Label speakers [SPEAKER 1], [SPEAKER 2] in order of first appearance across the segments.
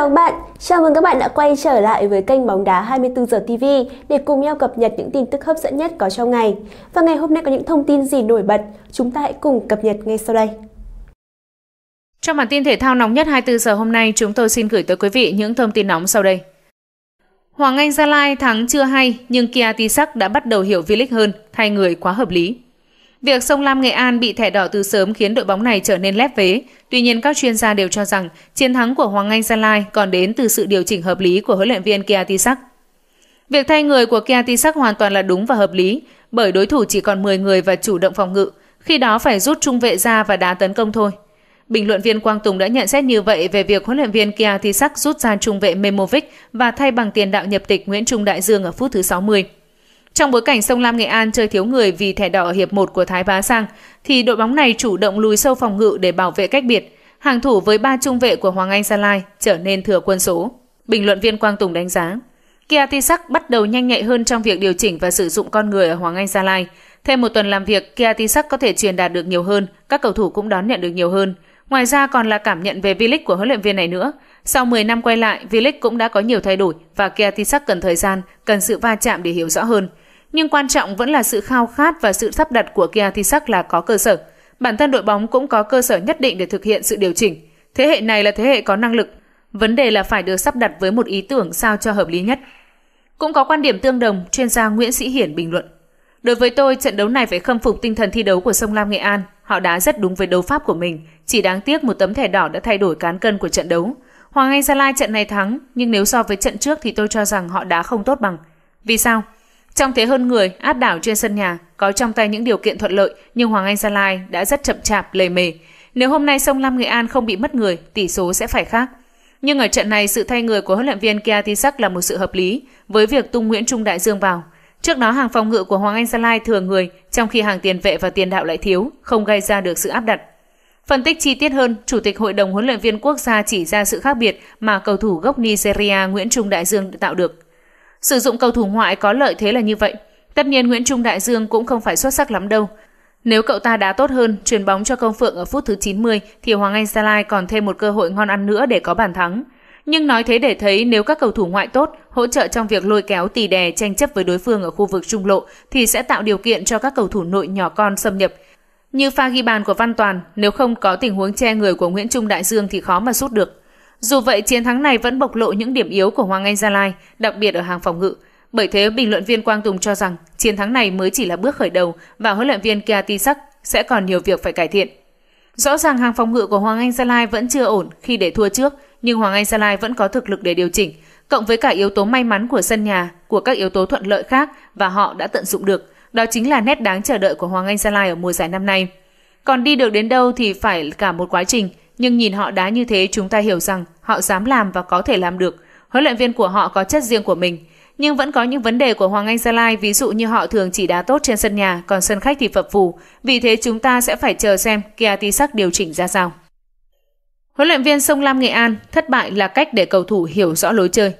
[SPEAKER 1] chào các bạn, chào mừng các bạn đã quay trở lại với kênh bóng đá 24 giờ TV để cùng nhau cập nhật những tin tức hấp dẫn nhất có trong ngày. Và ngày hôm nay có những thông tin gì nổi bật, chúng ta hãy cùng cập nhật ngay sau đây. Trong bản tin thể thao nóng nhất 24 giờ hôm nay, chúng tôi xin gửi tới quý vị những thông tin nóng sau đây. Hoàng Anh Gia Lai thắng chưa hay nhưng Kia Tisak đã bắt đầu hiểu V-League hơn, thay người quá hợp lý. Việc Sông Lam Nghệ An bị thẻ đỏ từ sớm khiến đội bóng này trở nên lép vế. Tuy nhiên các chuyên gia đều cho rằng chiến thắng của Hoàng Anh Gia Lai còn đến từ sự điều chỉnh hợp lý của huấn luyện viên Kia Tisak. Việc thay người của Kia Tisak hoàn toàn là đúng và hợp lý, bởi đối thủ chỉ còn 10 người và chủ động phòng ngự, khi đó phải rút trung vệ ra và đá tấn công thôi. Bình luận viên Quang Tùng đã nhận xét như vậy về việc huấn luyện viên Kia Tisak rút ra trung vệ Memovic và thay bằng tiền đạo nhập tịch Nguyễn Trung Đại Dương ở phút thứ 60. Trong bối cảnh Sông Lam Nghệ An chơi thiếu người vì thẻ đỏ hiệp 1 của Thái Bá Sang, thì đội bóng này chủ động lùi sâu phòng ngự để bảo vệ cách biệt. Hàng thủ với ba trung vệ của Hoàng Anh Gia Lai trở nên thừa quân số. Bình luận viên Quang Tùng đánh giá, Kia Tisak bắt đầu nhanh nhạy hơn trong việc điều chỉnh và sử dụng con người ở Hoàng Anh Gia Lai. Thêm một tuần làm việc, Kia Tisak có thể truyền đạt được nhiều hơn, các cầu thủ cũng đón nhận được nhiều hơn. Ngoài ra còn là cảm nhận về V-League của huấn luyện viên này nữa. Sau 10 năm quay lại, V-League cũng đã có nhiều thay đổi và Kia Tisak cần thời gian, cần sự va chạm để hiểu rõ hơn nhưng quan trọng vẫn là sự khao khát và sự sắp đặt của Kia Thisak là có cơ sở. Bản thân đội bóng cũng có cơ sở nhất định để thực hiện sự điều chỉnh. Thế hệ này là thế hệ có năng lực, vấn đề là phải được sắp đặt với một ý tưởng sao cho hợp lý nhất. Cũng có quan điểm tương đồng, chuyên gia Nguyễn Sĩ Hiển bình luận. Đối với tôi, trận đấu này phải khâm phục tinh thần thi đấu của Sông Lam Nghệ An. Họ đã rất đúng với đấu pháp của mình, chỉ đáng tiếc một tấm thẻ đỏ đã thay đổi cán cân của trận đấu. Hoàng Anh Gia Lai trận này thắng, nhưng nếu so với trận trước thì tôi cho rằng họ đã không tốt bằng. Vì sao? Trong thế hơn người, áp đảo trên sân nhà, có trong tay những điều kiện thuận lợi nhưng Hoàng Anh Gia Lai đã rất chậm chạp, lề mề. Nếu hôm nay Sông Lam Nghệ An không bị mất người, tỷ số sẽ phải khác. Nhưng ở trận này, sự thay người của huấn luyện viên Kia Tisak là một sự hợp lý với việc tung Nguyễn Trung Đại Dương vào. Trước đó hàng phòng ngự của Hoàng Anh Gia Lai thừa người, trong khi hàng tiền vệ và tiền đạo lại thiếu, không gây ra được sự áp đặt. Phân tích chi tiết hơn, Chủ tịch Hội đồng huấn luyện viên quốc gia chỉ ra sự khác biệt mà cầu thủ gốc Nigeria Nguyễn Trung Đại Dương tạo được. Sử dụng cầu thủ ngoại có lợi thế là như vậy. Tất nhiên Nguyễn Trung Đại Dương cũng không phải xuất sắc lắm đâu. Nếu cậu ta đá tốt hơn, chuyển bóng cho Công Phượng ở phút thứ 90 thì Hoàng Anh Gia Lai còn thêm một cơ hội ngon ăn nữa để có bàn thắng. Nhưng nói thế để thấy nếu các cầu thủ ngoại tốt hỗ trợ trong việc lôi kéo tì đè tranh chấp với đối phương ở khu vực trung lộ thì sẽ tạo điều kiện cho các cầu thủ nội nhỏ con xâm nhập. Như pha ghi bàn của Văn Toàn, nếu không có tình huống che người của Nguyễn Trung Đại Dương thì khó mà sút được. Dù vậy, chiến thắng này vẫn bộc lộ những điểm yếu của Hoàng Anh Gia Lai, đặc biệt ở hàng phòng ngự. Bởi thế, bình luận viên Quang Tùng cho rằng chiến thắng này mới chỉ là bước khởi đầu và huấn luyện viên Kia Tisak sẽ còn nhiều việc phải cải thiện. Rõ ràng hàng phòng ngự của Hoàng Anh Gia Lai vẫn chưa ổn khi để thua trước, nhưng Hoàng Anh Gia Lai vẫn có thực lực để điều chỉnh, cộng với cả yếu tố may mắn của sân nhà, của các yếu tố thuận lợi khác và họ đã tận dụng được. Đó chính là nét đáng chờ đợi của Hoàng Anh Gia Lai ở mùa giải năm nay. Còn đi được đến đâu thì phải cả một quá trình. Nhưng nhìn họ đá như thế chúng ta hiểu rằng họ dám làm và có thể làm được. Huấn luyện viên của họ có chất riêng của mình. Nhưng vẫn có những vấn đề của Hoàng Anh Gia Lai, ví dụ như họ thường chỉ đá tốt trên sân nhà, còn sân khách thì phập phù. Vì thế chúng ta sẽ phải chờ xem Kia Sắc điều chỉnh ra sao. Huấn luyện viên Sông Lam Nghệ An, thất bại là cách để cầu thủ hiểu rõ lối chơi.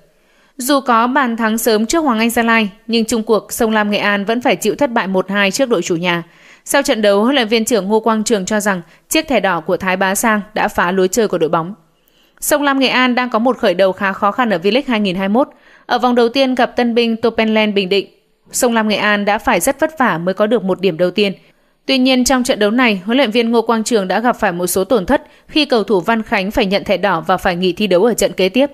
[SPEAKER 1] Dù có bàn thắng sớm trước Hoàng Anh Gia Lai, nhưng chung cuộc Sông Lam Nghệ An vẫn phải chịu thất bại 1-2 trước đội chủ nhà – sau trận đấu, huấn luyện viên trưởng Ngô Quang Trường cho rằng chiếc thẻ đỏ của Thái Bá Sang đã phá lối chơi của đội bóng. Sông Lam Nghệ An đang có một khởi đầu khá khó khăn ở V-League 2021. Ở vòng đầu tiên gặp tân binh Topenland Bình Định, Sông Lam Nghệ An đã phải rất vất vả mới có được một điểm đầu tiên. Tuy nhiên trong trận đấu này, huấn luyện viên Ngô Quang Trường đã gặp phải một số tổn thất khi cầu thủ Văn Khánh phải nhận thẻ đỏ và phải nghỉ thi đấu ở trận kế tiếp.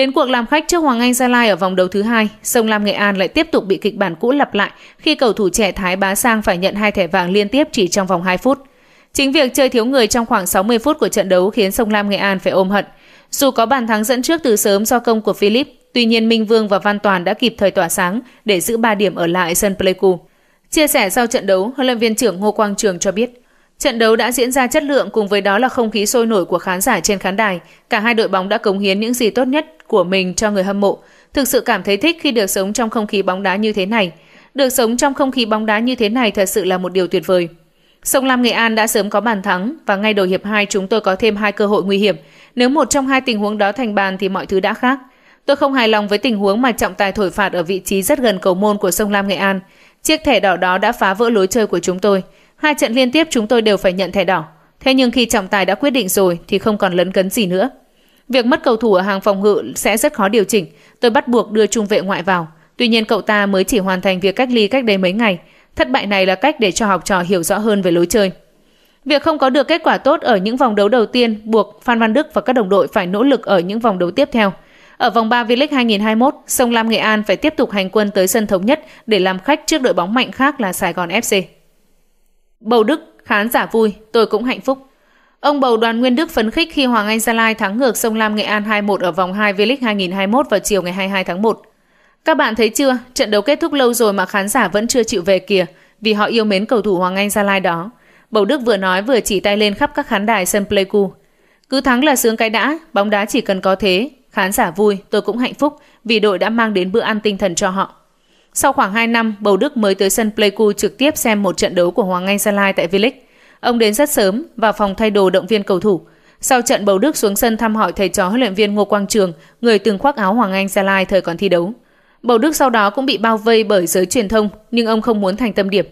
[SPEAKER 1] Đến cuộc làm khách trước Hoàng Anh Gia Lai ở vòng đấu thứ hai, Sông Lam Nghệ An lại tiếp tục bị kịch bản cũ lặp lại khi cầu thủ trẻ Thái Bá Sang phải nhận hai thẻ vàng liên tiếp chỉ trong vòng 2 phút. Chính việc chơi thiếu người trong khoảng 60 phút của trận đấu khiến Sông Lam Nghệ An phải ôm hận. Dù có bàn thắng dẫn trước từ sớm do công của Philip, tuy nhiên Minh Vương và Văn Toàn đã kịp thời tỏa sáng để giữ 3 điểm ở lại sân Pleiku. Chia sẻ sau trận đấu, huấn luyện viên trưởng Ngô Quang Trường cho biết Trận đấu đã diễn ra chất lượng cùng với đó là không khí sôi nổi của khán giả trên khán đài. Cả hai đội bóng đã cống hiến những gì tốt nhất của mình cho người hâm mộ. Thực sự cảm thấy thích khi được sống trong không khí bóng đá như thế này. Được sống trong không khí bóng đá như thế này thật sự là một điều tuyệt vời. Sông Lam Nghệ An đã sớm có bàn thắng và ngay đầu hiệp 2 chúng tôi có thêm hai cơ hội nguy hiểm. Nếu một trong hai tình huống đó thành bàn thì mọi thứ đã khác. Tôi không hài lòng với tình huống mà trọng tài thổi phạt ở vị trí rất gần cầu môn của sông Lam Nghệ An. Chiếc thẻ đỏ đó đã phá vỡ lối chơi của chúng tôi. Hai trận liên tiếp chúng tôi đều phải nhận thẻ đỏ. Thế nhưng khi trọng tài đã quyết định rồi thì không còn lấn cấn gì nữa. Việc mất cầu thủ ở hàng phòng ngự sẽ rất khó điều chỉnh. Tôi bắt buộc đưa trung vệ ngoại vào. Tuy nhiên cậu ta mới chỉ hoàn thành việc cách ly cách đây mấy ngày. Thất bại này là cách để cho học trò hiểu rõ hơn về lối chơi. Việc không có được kết quả tốt ở những vòng đấu đầu tiên buộc Phan Văn Đức và các đồng đội phải nỗ lực ở những vòng đấu tiếp theo. Ở vòng 3 V-League 2021, Sông Lam Nghệ An phải tiếp tục hành quân tới sân thống nhất để làm khách trước đội bóng mạnh khác là Sài Gòn FC. Bầu Đức, khán giả vui, tôi cũng hạnh phúc. Ông bầu đoàn Nguyên Đức phấn khích khi Hoàng Anh Gia Lai thắng ngược Sông Lam Nghệ An 2-1 ở vòng 2 V-League 2021 vào chiều ngày 22 tháng 1. Các bạn thấy chưa, trận đấu kết thúc lâu rồi mà khán giả vẫn chưa chịu về kìa, vì họ yêu mến cầu thủ Hoàng Anh Gia Lai đó. Bầu Đức vừa nói vừa chỉ tay lên khắp các khán đài sân Pleiku. Cứ thắng là sướng cái đã, bóng đá chỉ cần có thế. Khán giả vui, tôi cũng hạnh phúc vì đội đã mang đến bữa ăn tinh thần cho họ. Sau khoảng 2 năm, Bầu Đức mới tới sân Pleiku trực tiếp xem một trận đấu của Hoàng Anh Gia Lai tại V-League. Ông đến rất sớm vào phòng thay đồ động viên cầu thủ. Sau trận Bầu Đức xuống sân thăm hỏi thầy trò huấn luyện viên Ngô Quang Trường, người từng khoác áo Hoàng Anh Gia Lai thời còn thi đấu. Bầu Đức sau đó cũng bị bao vây bởi giới truyền thông, nhưng ông không muốn thành tâm điệp.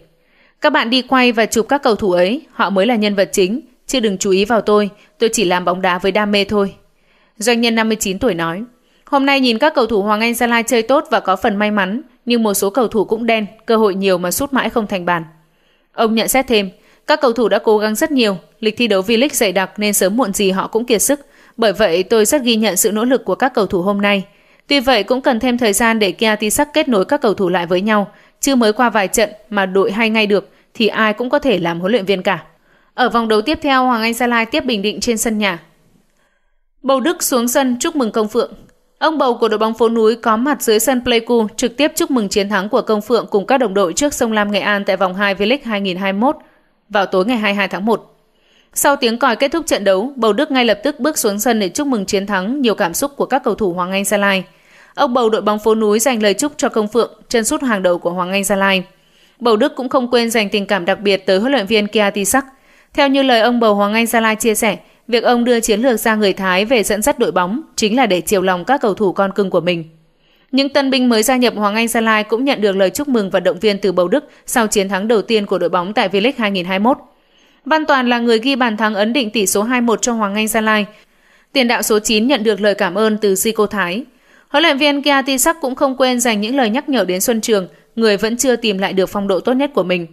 [SPEAKER 1] Các bạn đi quay và chụp các cầu thủ ấy, họ mới là nhân vật chính, chứ đừng chú ý vào tôi, tôi chỉ làm bóng đá với đam mê thôi. Doanh nhân 59 tuổi nói, hôm nay nhìn các cầu thủ Hoàng Anh Gia Lai chơi tốt và có phần may mắn, nhưng một số cầu thủ cũng đen, cơ hội nhiều mà sút mãi không thành bàn. Ông nhận xét thêm, các cầu thủ đã cố gắng rất nhiều, lịch thi đấu V-League dày đặc nên sớm muộn gì họ cũng kiệt sức. Bởi vậy tôi rất ghi nhận sự nỗ lực của các cầu thủ hôm nay. Tuy vậy cũng cần thêm thời gian để Kia Tisak kết nối các cầu thủ lại với nhau, chưa mới qua vài trận mà đội hay ngay được thì ai cũng có thể làm huấn luyện viên cả. Ở vòng đấu tiếp theo, Hoàng Anh Gia Lai tiếp Bình Định trên sân nhà. Bầu Đức xuống sân chúc mừng Công Phượng. Ông bầu của đội bóng phố núi có mặt dưới sân Pleiku trực tiếp chúc mừng chiến thắng của Công Phượng cùng các đồng đội trước Sông Lam Nghệ An tại vòng 2 V-League 2021 vào tối ngày 22 tháng 1. Sau tiếng còi kết thúc trận đấu, Bầu Đức ngay lập tức bước xuống sân để chúc mừng chiến thắng nhiều cảm xúc của các cầu thủ Hoàng Anh Gia Lai. Ông Bầu đội bóng phố núi dành lời chúc cho Công Phượng, chân sút hàng đầu của Hoàng Anh Gia Lai. Bầu Đức cũng không quên dành tình cảm đặc biệt tới huấn luyện viên Kia sắc. Theo như lời ông Bầu Hoàng Anh Gia Lai chia sẻ, Việc ông đưa chiến lược ra người Thái về dẫn dắt đội bóng chính là để chiều lòng các cầu thủ con cưng của mình. Những tân binh mới gia nhập Hoàng Anh Gia Lai cũng nhận được lời chúc mừng và động viên từ Bầu Đức sau chiến thắng đầu tiên của đội bóng tại V-League 2021. Văn Toàn là người ghi bàn thắng ấn định tỷ số 2-1 cho Hoàng Anh Gia Lai. Tiền đạo số 9 nhận được lời cảm ơn từ Zico Thái. Huấn luyện viên Kia Tisak cũng không quên dành những lời nhắc nhở đến Xuân Trường, người vẫn chưa tìm lại được phong độ tốt nhất của mình.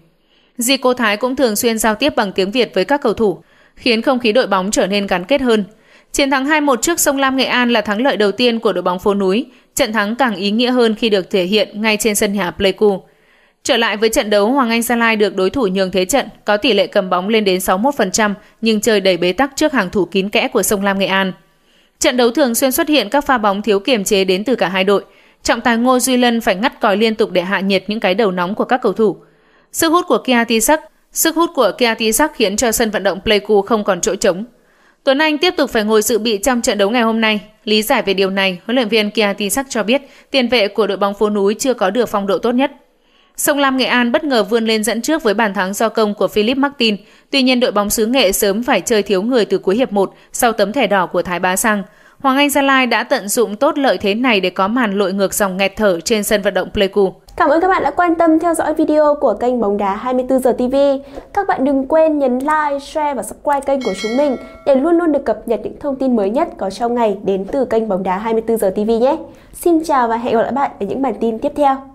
[SPEAKER 1] Zico Thái cũng thường xuyên giao tiếp bằng tiếng Việt với các cầu thủ khiến không khí đội bóng trở nên gắn kết hơn. Chiến thắng 2-1 trước Sông Lam Nghệ An là thắng lợi đầu tiên của đội bóng phố núi. Trận thắng càng ý nghĩa hơn khi được thể hiện ngay trên sân nhà Pleiku. Trở lại với trận đấu, Hoàng Anh Gia Lai được đối thủ nhường thế trận, có tỷ lệ cầm bóng lên đến 61% nhưng chơi đầy bế tắc trước hàng thủ kín kẽ của Sông Lam Nghệ An. Trận đấu thường xuyên xuất hiện các pha bóng thiếu kiềm chế đến từ cả hai đội. Trọng tài Ngô Duy Lân phải ngắt còi liên tục để hạ nhiệt những cái đầu nóng của các cầu thủ. Sức hút của Kia Tisak Sức hút của Kia Tisak khiến cho sân vận động Pleiku không còn chỗ trống. Tuấn Anh tiếp tục phải ngồi dự bị trong trận đấu ngày hôm nay. Lý giải về điều này, huấn luyện viên Kia Tisak cho biết tiền vệ của đội bóng phố núi chưa có được phong độ tốt nhất. Sông Lam Nghệ An bất ngờ vươn lên dẫn trước với bàn thắng do công của Philip Martin. Tuy nhiên đội bóng xứ Nghệ sớm phải chơi thiếu người từ cuối hiệp 1 sau tấm thẻ đỏ của Thái Bá Sang. Hoàng Anh Gia Lai đã tận dụng tốt lợi thế này để có màn lội ngược dòng nghẹt thở trên sân vận động Pleiku. Cảm ơn các bạn đã quan tâm theo dõi video của kênh Bóng Đá 24 giờ TV. Các bạn đừng quên nhấn like, share và subscribe kênh của chúng mình để luôn luôn được cập nhật những thông tin mới nhất có trong ngày đến từ kênh Bóng Đá 24 giờ TV nhé. Xin chào và hẹn gặp lại bạn ở những bản tin tiếp theo.